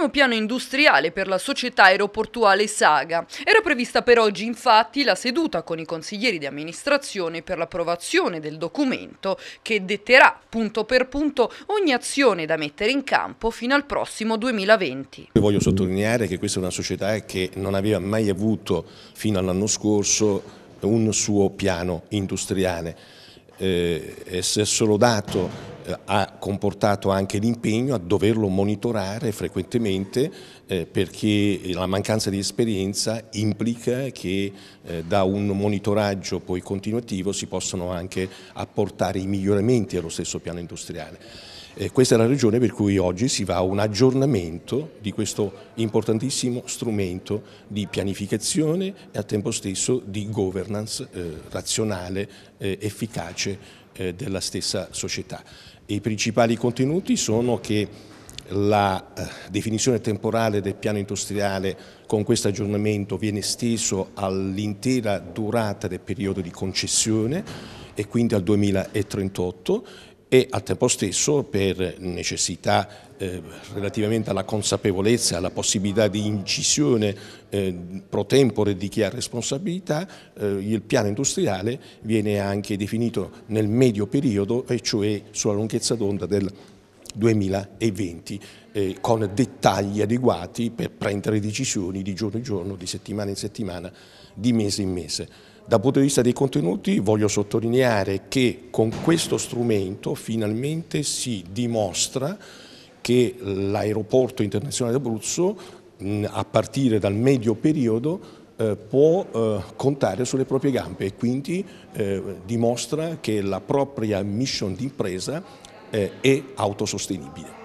primo piano industriale per la società aeroportuale Saga. Era prevista per oggi infatti la seduta con i consiglieri di amministrazione per l'approvazione del documento che detterà punto per punto ogni azione da mettere in campo fino al prossimo 2020. Io voglio sottolineare che questa è una società che non aveva mai avuto fino all'anno scorso un suo piano industriale. Eh, è solo dato ha comportato anche l'impegno a doverlo monitorare frequentemente eh, perché la mancanza di esperienza implica che eh, da un monitoraggio poi continuativo si possano anche apportare i miglioramenti allo stesso piano industriale. Eh, questa è la ragione per cui oggi si va a un aggiornamento di questo importantissimo strumento di pianificazione e al tempo stesso di governance eh, razionale, eh, efficace eh, della stessa società. I principali contenuti sono che la eh, definizione temporale del piano industriale con questo aggiornamento viene esteso all'intera durata del periodo di concessione e quindi al 2038 e al tempo stesso per necessità eh, relativamente alla consapevolezza, alla possibilità di incisione eh, pro tempore di chi ha responsabilità, eh, il piano industriale viene anche definito nel medio periodo e cioè sulla lunghezza d'onda del 2020 eh, con dettagli adeguati per prendere decisioni di giorno in giorno, di settimana in settimana, di mese in mese. Dal punto di vista dei contenuti voglio sottolineare che con questo strumento finalmente si dimostra che l'aeroporto internazionale d'Abruzzo a partire dal medio periodo eh, può eh, contare sulle proprie gambe e quindi eh, dimostra che la propria mission d'impresa eh, e autosostenibile.